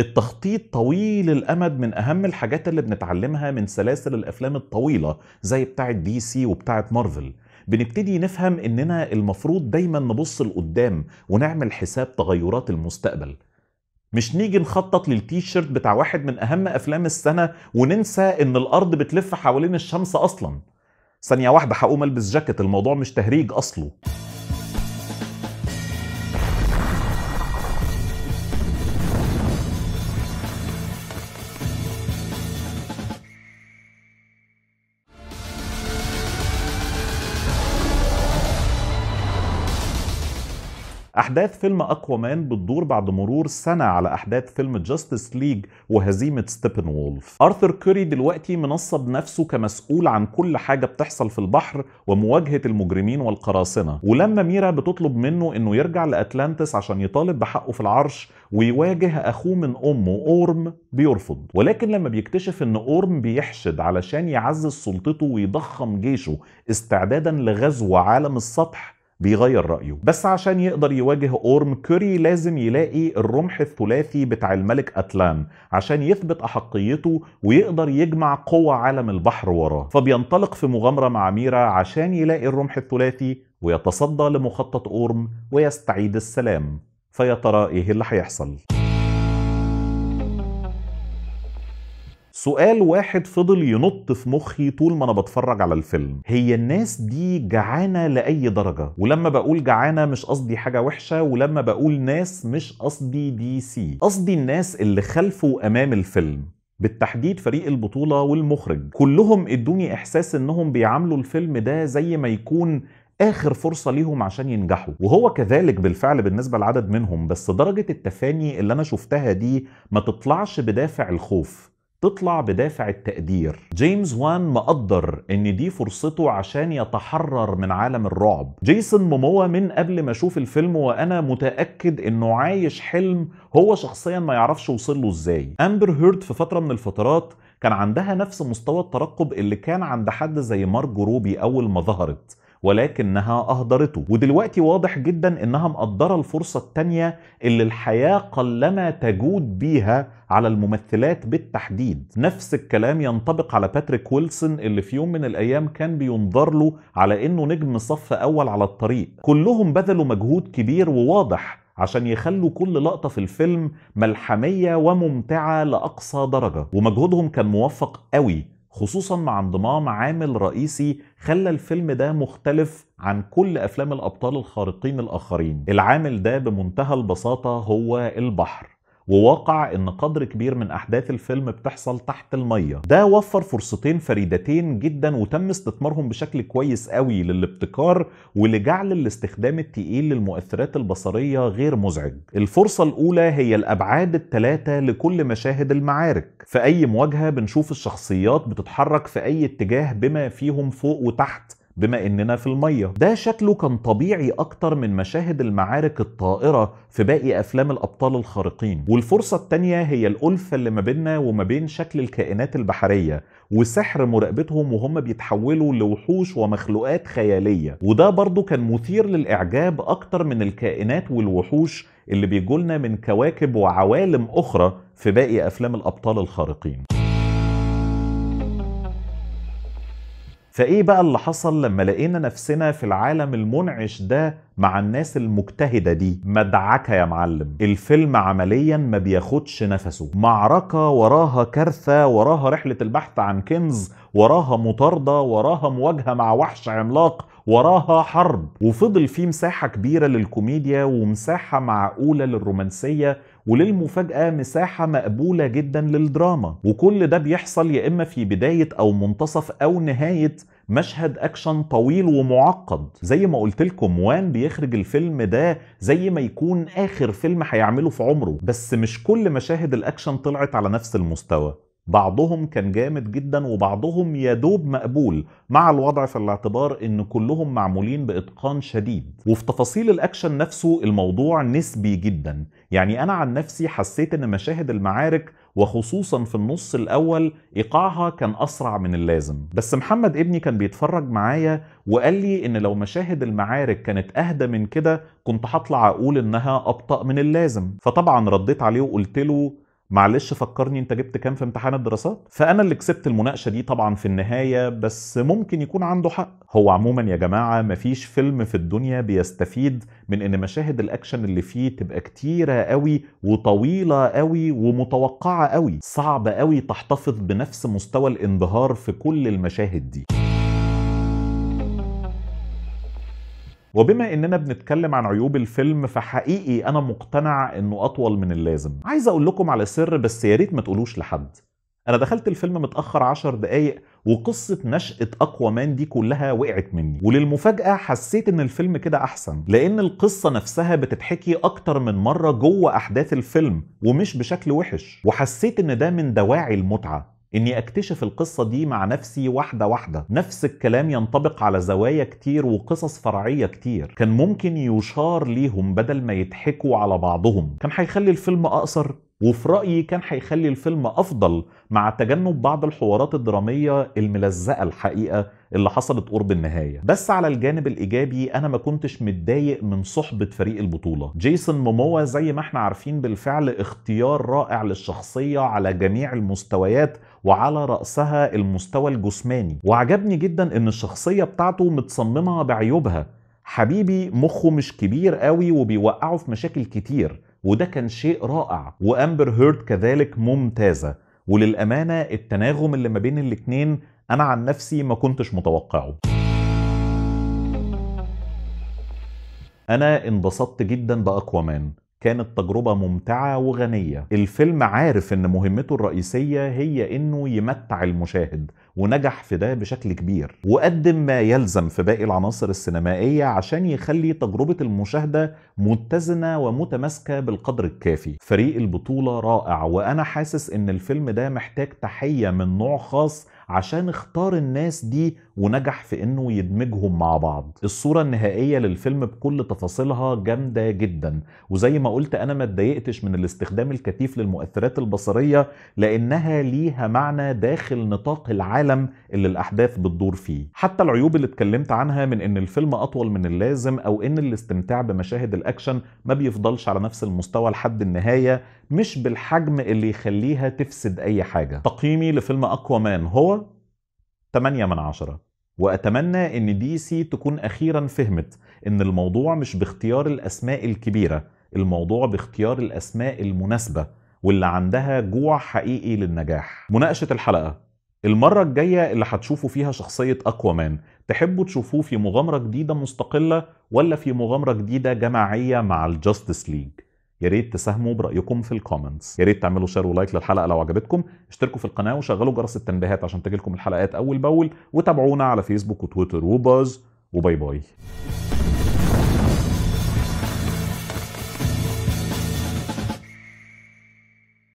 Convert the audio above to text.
التخطيط طويل الامد من اهم الحاجات اللي بنتعلمها من سلاسل الافلام الطويله زي بتاعه دي سي وبتاعه مارفل بنبتدي نفهم اننا المفروض دايما نبص لقدام ونعمل حساب تغيرات المستقبل مش نيجي نخطط للتيشيرت بتاع واحد من اهم افلام السنه وننسى ان الارض بتلف حوالين الشمس اصلا ثانيه واحده هقوم البس جاكيت الموضوع مش تهريج اصله أحداث فيلم مان بتدور بعد مرور سنة على أحداث فيلم جاستس ليج وهزيمة ستيبن وولف آرثر كوري دلوقتي منصب نفسه كمسؤول عن كل حاجة بتحصل في البحر ومواجهة المجرمين والقراصنة ولما ميرا بتطلب منه أنه يرجع لأتلانتس عشان يطالب بحقه في العرش ويواجه أخوه من أمه أورم بيرفض ولكن لما بيكتشف أن أورم بيحشد علشان يعزز سلطته ويضخم جيشه استعدادا لغزو عالم السطح بيغير رأيه بس عشان يقدر يواجه أورم كوري لازم يلاقي الرمح الثلاثي بتاع الملك أتلان عشان يثبت أحقيته ويقدر يجمع قوى عالم البحر وراه فبينطلق في مغامرة مع ميرا عشان يلاقي الرمح الثلاثي ويتصدى لمخطط أورم ويستعيد السلام فيا ترى إيه اللي هيحصل؟ سؤال واحد فضل ينط في مخي طول ما انا بتفرج على الفيلم هي الناس دي جعانه لاي درجه ولما بقول جعانه مش قصدي حاجه وحشه ولما بقول ناس مش قصدي دي سي قصدي الناس اللي خلفوا امام الفيلم بالتحديد فريق البطوله والمخرج كلهم ادوني احساس انهم بيعاملوا الفيلم ده زي ما يكون اخر فرصه ليهم عشان ينجحوا وهو كذلك بالفعل بالنسبه لعدد منهم بس درجه التفاني اللي انا شفتها دي ما تطلعش بدافع الخوف تطلع بدافع التقدير جيمس وان مقدر ان دي فرصته عشان يتحرر من عالم الرعب جيسون موموا من قبل ما اشوف الفيلم وانا متاكد انه عايش حلم هو شخصيا ما يعرفش وصله ازاي امبر هيرد في فتره من الفترات كان عندها نفس مستوى الترقب اللي كان عند حد زي مارجو روبي اول ما ظهرت ولكنها أهدرته ودلوقتي واضح جدا إنها مقدرة الفرصة التانية اللي الحياة قلما تجود بيها على الممثلات بالتحديد نفس الكلام ينطبق على باتريك ويلسون اللي في يوم من الأيام كان بينظر له على إنه نجم صف أول على الطريق كلهم بذلوا مجهود كبير وواضح عشان يخلوا كل لقطة في الفيلم ملحمية وممتعة لأقصى درجة ومجهودهم كان موفق قوي خصوصا مع انضمام عامل رئيسي خلى الفيلم ده مختلف عن كل افلام الابطال الخارقين الاخرين العامل ده بمنتهى البساطه هو البحر وواقع ان قدر كبير من احداث الفيلم بتحصل تحت الميه ده وفر فرصتين فريدتين جدا وتم استثمارهم بشكل كويس قوي للابتكار ولجعل الاستخدام التقيل للمؤثرات البصريه غير مزعج الفرصه الاولى هي الابعاد الثلاثه لكل مشاهد المعارك في اي مواجهه بنشوف الشخصيات بتتحرك في اي اتجاه بما فيهم فوق وتحت بما اننا في الميه ده شكله كان طبيعي اكتر من مشاهد المعارك الطائره في باقي افلام الابطال الخارقين والفرصه التانيه هي الالفه اللي ما بيننا وما بين شكل الكائنات البحريه وسحر مراقبتهم وهم بيتحولوا لوحوش ومخلوقات خياليه وده برضه كان مثير للاعجاب اكتر من الكائنات والوحوش اللي بيجولنا من كواكب وعوالم اخرى في باقي افلام الابطال الخارقين فايه بقى اللي حصل لما لقينا نفسنا في العالم المنعش ده مع الناس المجتهدة دي مدعكة يا معلم الفيلم عمليا ما بياخدش نفسه معركة وراها كارثة وراها رحلة البحث عن كنز وراها مطاردة وراها مواجهة مع وحش عملاق وراها حرب وفضل فيه مساحة كبيرة للكوميديا ومساحة معقولة للرومانسية وللمفاجأة مساحة مقبولة جدا للدراما وكل ده بيحصل يا إما في بداية أو منتصف أو نهاية مشهد اكشن طويل ومعقد زي ما قلت لكم وان بيخرج الفيلم ده زي ما يكون اخر فيلم هيعمله في عمره بس مش كل مشاهد الاكشن طلعت على نفس المستوى بعضهم كان جامد جدا وبعضهم يدوب مقبول مع الوضع في الاعتبار ان كلهم معمولين باتقان شديد وفي تفاصيل الاكشن نفسه الموضوع نسبي جدا يعني انا عن نفسي حسيت ان مشاهد المعارك وخصوصا في النص الاول ايقاعها كان اسرع من اللازم بس محمد ابني كان بيتفرج معايا وقال لي ان لو مشاهد المعارك كانت اهدى من كده كنت هطلع اقول انها ابطا من اللازم فطبعا رديت عليه وقلت له معلش فكرني انت جبت كام في امتحان الدراسات فانا اللي كسبت المناقشه دي طبعا في النهايه بس ممكن يكون عنده حق هو عموما يا جماعه مفيش فيلم في الدنيا بيستفيد من ان مشاهد الاكشن اللي فيه تبقى كتيره قوي وطويله قوي ومتوقعه قوي صعب قوي تحتفظ بنفس مستوى الانبهار في كل المشاهد دي وبما اننا بنتكلم عن عيوب الفيلم فحقيقي انا مقتنع انه اطول من اللازم عايز اقول لكم على سر بس يا ريت ما تقولوش لحد انا دخلت الفيلم متاخر 10 دقايق وقصة نشأة أقوى مان دي كلها وقعت مني وللمفاجأة حسيت إن الفيلم كده أحسن لأن القصة نفسها بتتحكي أكتر من مرة جوه أحداث الفيلم ومش بشكل وحش وحسيت إن ده من دواعي المتعة اني اكتشف القصة دي مع نفسي واحدة واحدة نفس الكلام ينطبق على زوايا كتير وقصص فرعية كتير كان ممكن يشار ليهم بدل ما يضحكوا على بعضهم كان هيخلي الفيلم اقصر وفي رأيي كان هيخلي الفيلم أفضل مع تجنب بعض الحوارات الدرامية الملزقة الحقيقة اللي حصلت قرب النهاية بس على الجانب الإيجابي أنا ما كنتش متضايق من صحبة فريق البطولة جيسون موموا زي ما احنا عارفين بالفعل اختيار رائع للشخصية على جميع المستويات وعلى رأسها المستوى الجسماني وعجبني جدا ان الشخصية بتاعته متصممة بعيوبها حبيبي مخه مش كبير قوي وبيوقعه في مشاكل كتير وده كان شيء رائع وامبر هيرد كذلك ممتازه وللامانه التناغم اللي ما بين الاتنين انا عن نفسي ما كنتش متوقعه انا انبسطت جدا باكوامان كانت تجربة ممتعة وغنية الفيلم عارف ان مهمته الرئيسية هي انه يمتع المشاهد ونجح في ده بشكل كبير وقدم ما يلزم في باقي العناصر السينمائية عشان يخلي تجربة المشاهدة متزنة ومتماسكة بالقدر الكافي فريق البطولة رائع وأنا حاسس إن الفيلم ده محتاج تحية من نوع خاص عشان اختار الناس دي ونجح في انه يدمجهم مع بعض الصورة النهائية للفيلم بكل تفاصيلها جامدة جدا وزي ما قلت انا ما اتضايقتش من الاستخدام الكثيف للمؤثرات البصرية لانها ليها معنى داخل نطاق العالم اللي الاحداث بتدور فيه حتى العيوب اللي اتكلمت عنها من ان الفيلم اطول من اللازم او ان الاستمتاع بمشاهد الاكشن ما بيفضلش على نفس المستوى لحد النهاية مش بالحجم اللي يخليها تفسد اي حاجة تقييمي لفيلم اكوامان هو 8 من عشرة وأتمنى إن دي سي تكون أخيرا فهمت إن الموضوع مش باختيار الأسماء الكبيرة الموضوع باختيار الأسماء المناسبة واللي عندها جوع حقيقي للنجاح مناقشة الحلقة المرة الجاية اللي هتشوفوا فيها شخصية أكوامان تحبوا تشوفوه في مغامرة جديدة مستقلة ولا في مغامرة جديدة جماعية مع الجاستس ليج يا ريت تساهموا برايكم في الكومنتس يا ريت تعملوا شير ولايك للحلقه لو عجبتكم اشتركوا في القناه وشغلوا جرس التنبيهات عشان تجيلكم الحلقات اول باول وتابعونا على فيسبوك وتويتر وباز وباي باي